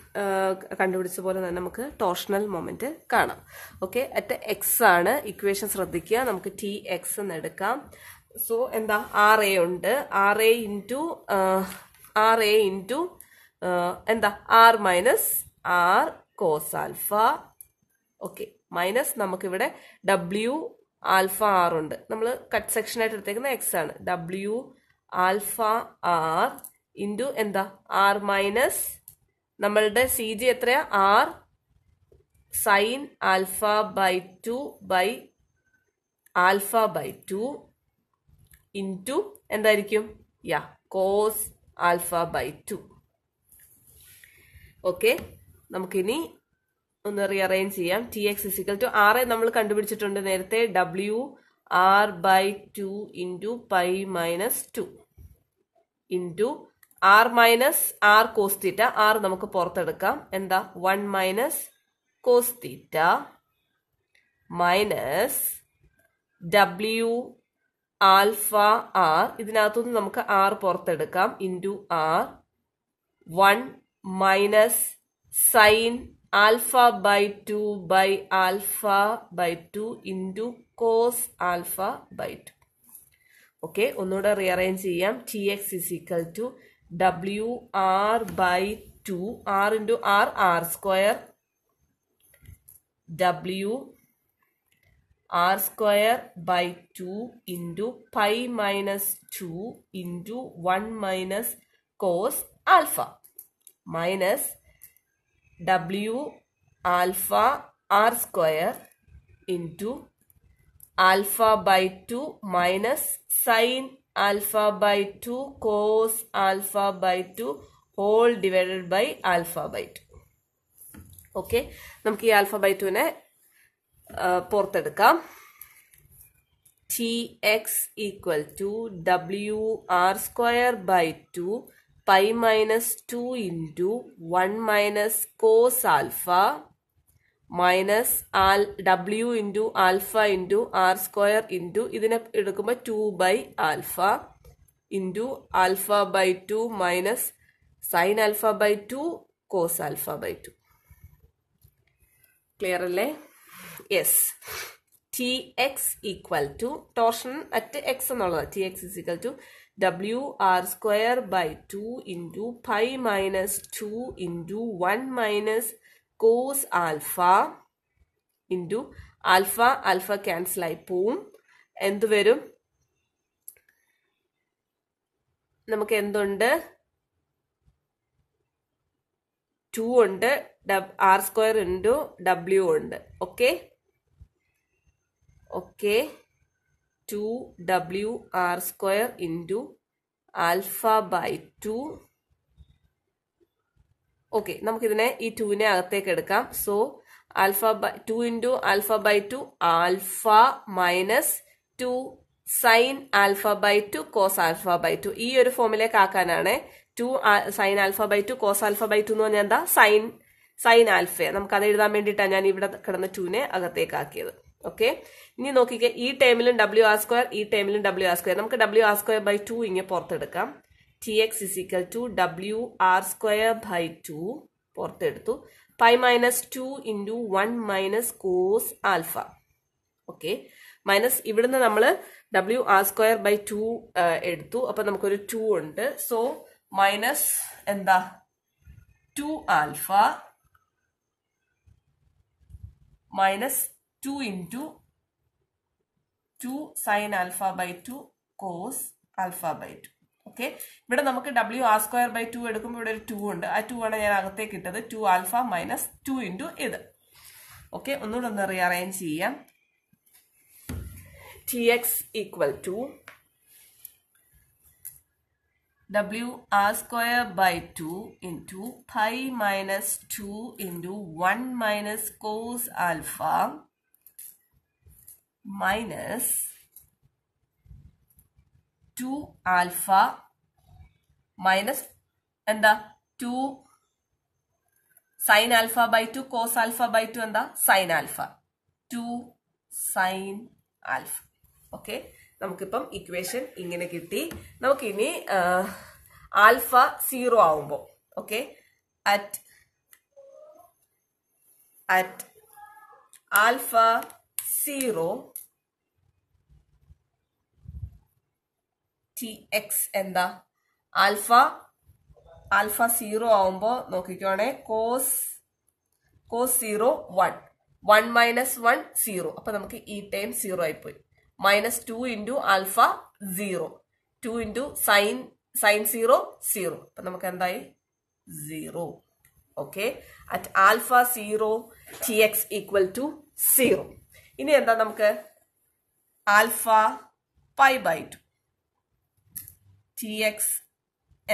കണ്ടുപിടിച്ച പോലെ തന്നെ നമുക്ക് ടോർഷണൽ മൊമെൻറ്റ് കാണാം ഓക്കെ അറ്റ് എക്സ് ആണ് ഇക്വേഷൻ ശ്രദ്ധിക്കുക നമുക്ക് ടി എക്സ് എന്ന് എടുക്കാം സോ എന്താ ആർ എ ഉണ്ട് R A into R A into എന്താ R minus R cos alpha okay minus നമുക്കിവിടെ ഡബ്ല്യു ആൽഫ ആർ ഉണ്ട് നമ്മൾ കട്ട് സെക്ഷൻ ആയിട്ട് എടുത്തേക്കുന്ന എക്സ് ആണ് ഡബ്ല്യു ആൽഫ ആർ ഇൻറ്റു എന്താ ആർ മൈനസ് നമ്മളുടെ സി ജി എത്രയാ R sine alpha by two by alpha by two into എന്തായിരിക്കും yeah cos alpha by two okay നമുക്കിനി ഒന്ന് റീഅറേഞ്ച് ചെയ്യാം ടി എക്സ് ഇസിക്കൽ ടു ആറ് നമ്മൾ കണ്ടുപിടിച്ചിട്ടുണ്ട് നേരത്തെ W R by two into pi minus two into R minus R cos theta R നമുക്ക് പുറത്തെടുക്കാം എന്താ one minus cos theta minus W alpha R ഇതിനകത്തുനിന്ന് നമുക്ക് ആർ പുറത്തെടുക്കാം into R one minus sine alpha by 2 by alpha by 2 into cos alpha by 2. Okay, one rearrange em tx is equal to w r by 2 r into r r square w r square by 2 into pi minus 2 into 1 minus cos alpha minus W alpha r square into alpha by 2 minus sine alpha by 2 cos alpha by 2 whole divided by alpha by 2. Okay നമുക്ക് ഈ alpha by ടുവിനെ പുറത്തെടുക്കാം T X equal to W R square by two pi minus two into one minus cos alpha minus alpha W into alpha into R square into ഇതിനെ എടുക്കുമ്പോൾ two by alpha into alpha by two minus sine alpha by two cos alpha by two clear അല്ലേ yes T X equal to torsion at X എന്നുള്ളതാണ് T X is equal to W R square by two into pi minus two into one minus cos alpha into alpha alpha ക്യാൻസലായി പോവും എന്ത് വരും നമുക്ക് എന്തുണ്ട് two ഉണ്ട് R square into W ഉണ്ട് okay okay two W R square into alpha by two okay നമുക്കിതിനെ ഈ ടുവിനെ അകത്തേക്ക് എടുക്കാം so alpha by two into alpha by two alpha minus two sine alpha by two cos alpha by two ഈ ഒരു ഫോമിലേക്ക് ആക്കാനാണ് to sine alpha by two cos alpha by two എന്ന് പറഞ്ഞാൽ എന്താ സൈൻ സൈൻ ആൽഫയെ അത് എഴുതാൻ വേണ്ടിയിട്ടാണ് ഞാൻ ഇവിടെ കിടന്ന ടുവിനെ അകത്തേക്ക് ആക്കിയത് ഓക്കെ ഇനി നോക്കിക്കെ ഈ ടേമിലും ഡബ്ല്യു ആർ സ്ക്വയർ ഈ ടേമിലും ഡബ്ല്യു ആർ സ്ക്വയർ നമുക്ക് W R square by two ഇങ്ങനെ പുറത്തെടുക്കാം T X is equal to W R square by two പുറത്തെടുത്തു pi minus two into one minus cos alpha okay minus ഇവിടുന്ന് നമ്മൾ W R square by two എടുത്തു അപ്പം നമുക്കൊരു two ഉണ്ട് so minus എന്താ two alpha minus 2 into 2 sine alpha by two cos alpha by two okay ഇവിടെ നമുക്ക് W R square by two എടുക്കുമ്പോൾ ഇവിടെ ഒരു ടു ഉണ്ട് ആ ടു ആണ് ഞാൻ അകത്തേക്ക് ഇട്ടത് two alpha minus two into ഇത് ഓക്കെ ഒന്നുകൂടെ ഒന്ന് റീഅറേഞ്ച് ചെയ്യാം T X equal to W R square by two into five minus two into one minus cos alpha minus 2 alpha minus എന്താ 2 sine alpha by two cos alpha by two എന്താ sine alpha two sine alpha okay നമുക്കിപ്പം equation ഇങ്ങനെ കിട്ടി നമുക്കിനി alpha zero ആവുമ്പോൾ okay at at alpha zero T X എന്താ alpha alpha zero ആവുമ്പോ നോക്കിക്കോണേ cos cos zero one one minus one zero അപ്പൊ നമുക്ക് ഈ ടൈം സീറോ ആയിപ്പോയി minus two into alpha zero two into sine sine zero zero അപ്പൊ നമുക്ക് എന്തായി zero okay at alpha zero T X equal to zero ഇനി എന്താ നമുക്ക് alpha pi by two T X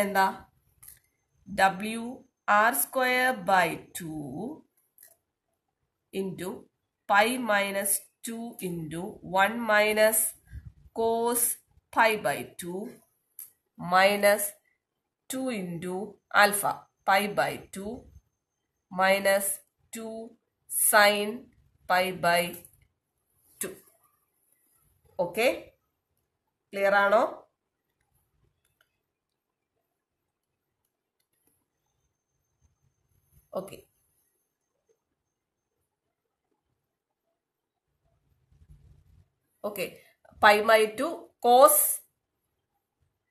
എന്താ W R square by two into pi minus two into one minus cos pi by two minus two into alpha pi by two minus two sine pi by two okay clear ആണോ okay okay pi by two cos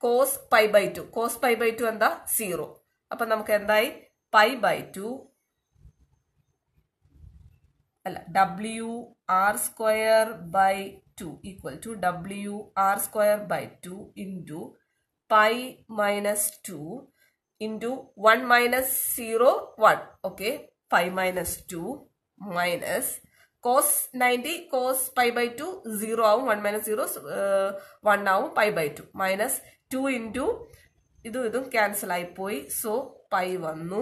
cos pi by two cos pi by two എന്താ zero അപ്പൊ നമുക്ക് എന്തായി pi by two അല്ല W R square by two equal to W R square by two in two pi minus two into 1 minus 0, 1. Okay, 5 minus 2 minus cos 90 cos pi by 2 0 ആവും 1 minus 0 uh, 1 ആവും pi by 2 minus 2 into ഇതും ഇതും cancel ആയിപ്പോയി so pi വന്നു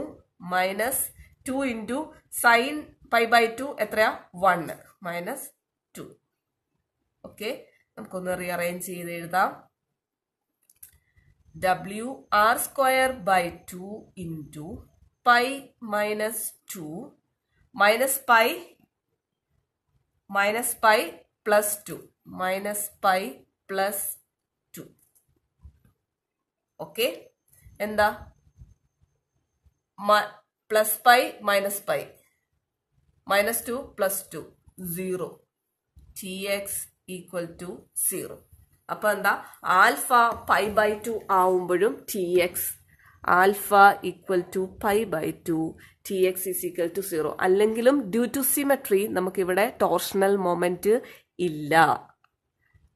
minus two into sine pi by two എത്രയാ one minus two okay നമുക്കൊന്ന് rearrange ചെയ്ത് എഴുതാം w r square by 2 into pi minus 2 minus pi minus pi plus 2 minus pi plus 2 okay and the plus pi minus pi minus 2 plus 2 0 tx equal to 0 അപ്പോൾ എന്താ alpha pi by two ആവുമ്പോഴും T X alpha equal to pi by two T X is equal to zero അല്ലെങ്കിലും due to symmetry നമുക്കിവിടെ torsional moment ഇല്ല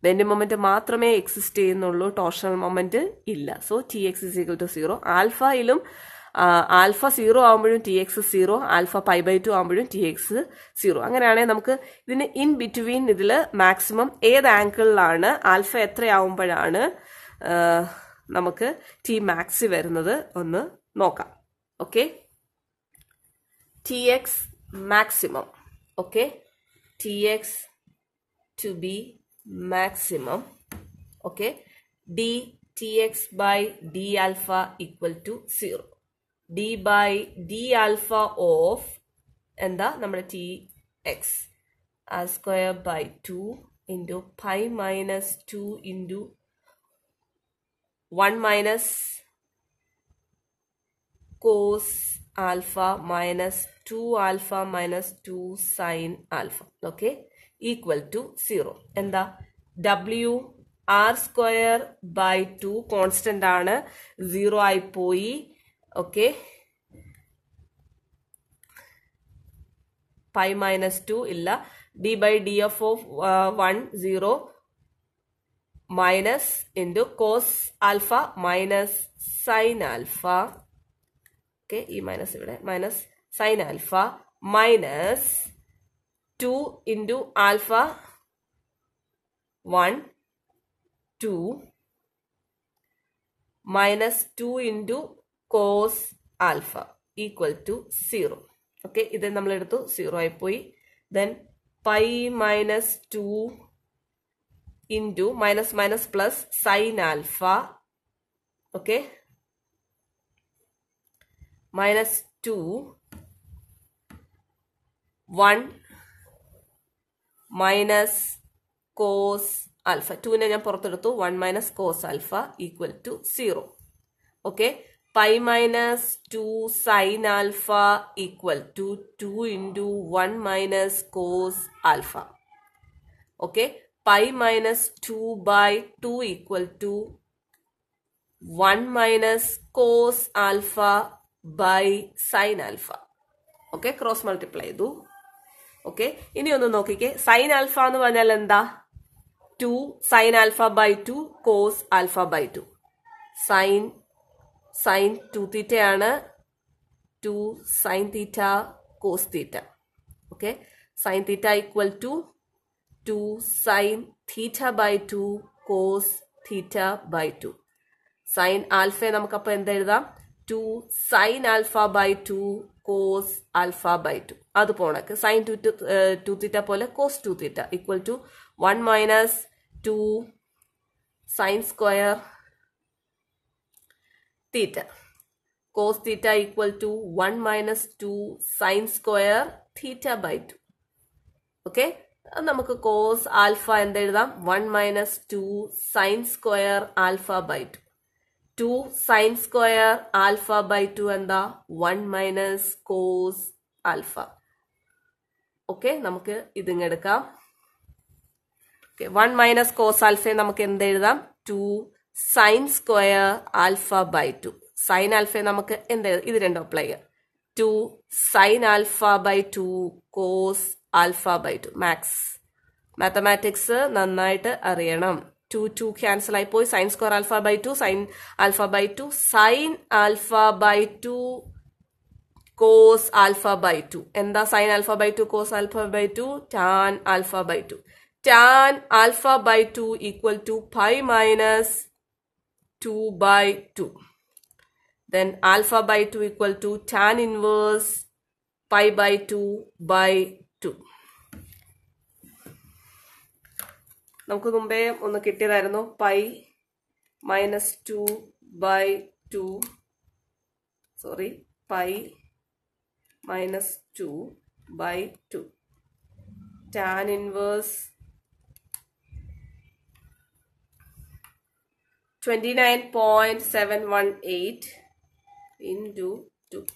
bend moment മാത്രമേ exist ചെയ്യുന്നുള്ളൂ torsional moment ഇല്ല so T X is equal to zero ആൽഫയിലും alpha zero ആകുമ്പോഴും T X zero alpha pi by two ആകുമ്പോഴും T X zero അങ്ങനെയാണെങ്കിൽ നമുക്ക് ഇതിന് ഇൻ ബിറ്റ്വീൻ ഇതിൽ മാക്സിമം ഏത് ആംഗിളിലാണ് ആൽഫ എത്രയാവുമ്പോഴാണ് നമുക്ക് ടി മാക്സ് വരുന്നത് ഒന്ന് നോക്കാം okay T X maximum okay T X to be maximum okay D T X by D alpha equal to zero D by D alpha of എന്താ നമ്മുടെ T X R square by two into five minus two into one minus cos alpha minus two alpha minus two sine alpha okay equal to zero എന്താ W R square by two constant ആണ് zero ആയി പോയി okay five minus two ഇല്ല D by D F of one zero minus into cos alpha minus sine alpha okay ഈ minus ഇവിടെ minus sine alpha minus two into alpha one two minus two into cos alpha equal to zero okay ഇത് നമ്മൾ എടുത്തു zero ആയിപ്പോയി then pi minus two into minus minus plus sine alpha okay minus two one minus cos alpha ടുവിനെ ഞാൻ പുറത്തെടുത്തു one minus cos alpha equal to zero okay pi minus two sine alpha equal to two into one minus cos alpha okay pi minus two by two equal to one minus cos alpha by sine alpha okay cross multiply ചെയ്തു okay ഇനി ഒന്ന് നോക്കിക്കേ sine alpha എന്ന് പറഞ്ഞാൽ എന്താ two sine alpha by two cos alpha by two sine sine two തീറ്റയാണ് two sine theta cos theta okay sine theta equal to two sine theta by two cos theta by two sine alpha നമുക്കപ്പോൾ എന്തെഴുതാം two sine alpha by two cos alpha by two അത് പോണക്ക് sine two two theta പോലെ cos two theta equal to one minus two sine square theta cos theta equal to one minus two sine square theta by two okay നമുക്ക് cos alpha എന്തെഴുതാം one minus two sine square alpha by two two sine square alpha by two എന്താ one minus cos alpha okay നമുക്ക് ഇതിങ്ങെടുക്കാം one minus cos ആൽഫയെ നമുക്ക് എന്തെഴുതാം two sine square alpha by two sine ആൽഫയെ നമുക്ക് എന്താ ഇത് രണ്ടോ അപ്ലൈ ചെയ്യാം two sine alpha by two cos alpha by two maths mathematics നന്നായിട്ട് അറിയണം ടു ടു ക്യാൻസൽ ആയി പോയി sine square alpha by two sine alpha by two sine alpha by two cos alpha by two എന്താ sine alpha by two cos alpha by two tan alpha by two tan alpha by two equal to five minus 2 by 2. Then alpha by 2 equal to tan inverse pi by 2 by 2. നമുക്ക് മുമ്പേ ഒന്ന് കിട്ടിയതായിരുന്നു pi minus two by two sorry pi minus two by two tan inverse 29.718 into 2.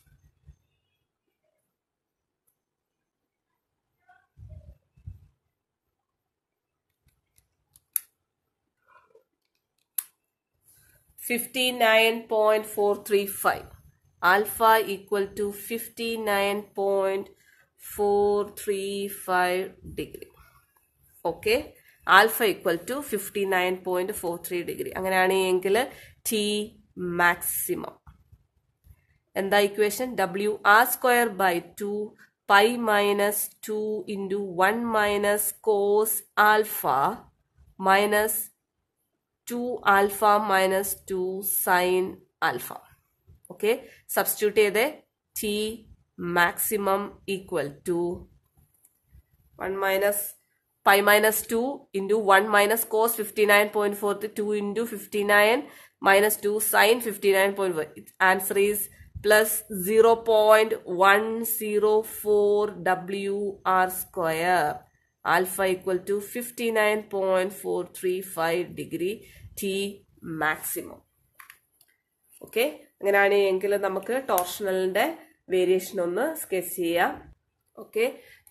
Fifty-nine point four three five alpha equal to fifty-nine point 435 degree okay alpha equal to fifty nine point four three degree അങ്ങനെയാണെങ്കിൽ T maximum എന്താ equation W R square by two pi minus two into one minus cos alpha minus two alpha minus two sine alpha okay substitute ചെയ്തേ T maximum equal to one minus pi minus two into one minus cos fifty nine point four two into fifty nine minus two sine fifty nine point four answer is plus zero point one zero four W R square alpha equal to fifty nine point four three five degree T maximum okay അങ്ങനെയാണെങ്കിൽ നമുക്ക് ടോർഷണലിന്റെ variation ഒന്ന് sketch ചെയ്യാം okay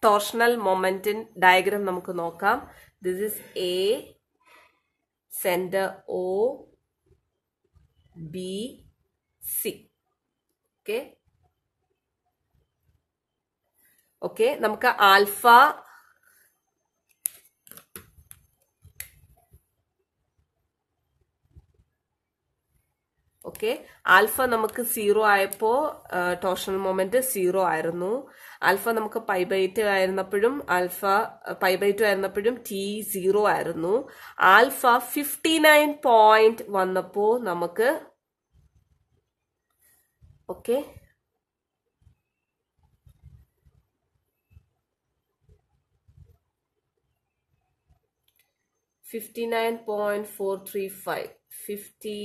torsional മൊമെന്റിൻ diagram നമുക്ക് നോക്കാം this is a centre O B C okay okay നമുക്ക് alpha okay alpha നമുക്ക് സീറോ ആയപ്പോൾ ടോർഷണൽ മൊമെന്റ് സീറോ ആയിരുന്നു ആൽഫ നമുക്ക് പൈ ബൈ ആയിരുന്നപ്പോഴും ആൽഫ പൈ ബൈ ആയിരുന്നപ്പോഴും ടി സീറോ ആയിരുന്നു ആൽഫ ഫിഫ്റ്റി നയൻ പോയിന്റ് വന്നപ്പോൾ നമുക്ക് okay fifty nine point four three five fifty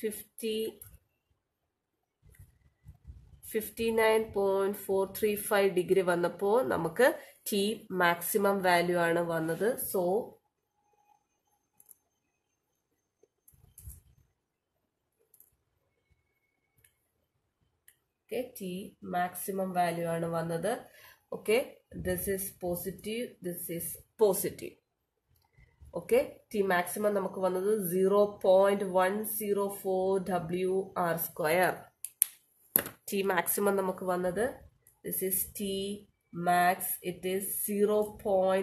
50 fifty degree വന്നപ്പോൾ നമുക്ക് ടി മാക്സിമം വാല്യൂ ആണ് വന്നത് so okay T maximum value ആണ് വന്നത് okay this is positive this is positive okay t maximum namakku vannathu 0.104 w r square t maximum namakku another. this is t max it is 0.104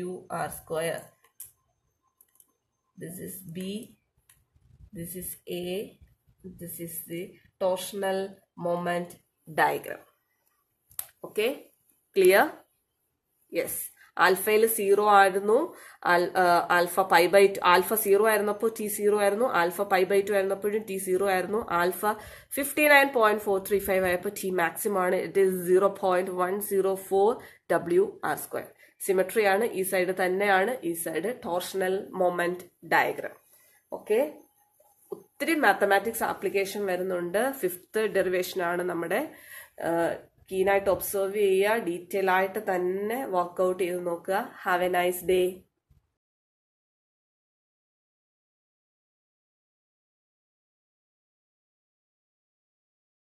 w r square this is b this is a this is the torsional moment diagram okay clear yes ആൽഫയിൽ zero ആയിരുന്നു alpha pi by two alpha zero ആയിരുന്നപ്പോൾ T zero ആയിരുന്നു alpha pi by two ആയിരുന്നപ്പോഴും T zero ആയിരുന്നു alpha fifty nine point four three five ആയപ്പോൾ T maximum ആണ് it is zero point one zero four W R square symmetry ആണ് ഈ side തന്നെയാണ് ഈ side torsional moment diagram okay ഒത്തിരി mathematics application വരുന്നുണ്ട് ഫിഫ്ത്ത് ഡെറിവേഷൻ ആണ് നമ്മുടെ കീനായിട്ട് ഒബ്സർവ് ചെയ്യുക ഡീറ്റെയിൽ ആയിട്ട് തന്നെ വർക്ക്ഔട്ട് ചെയ്ത് നോക്കുക ഹാവ് എ നൈസ് ഡേ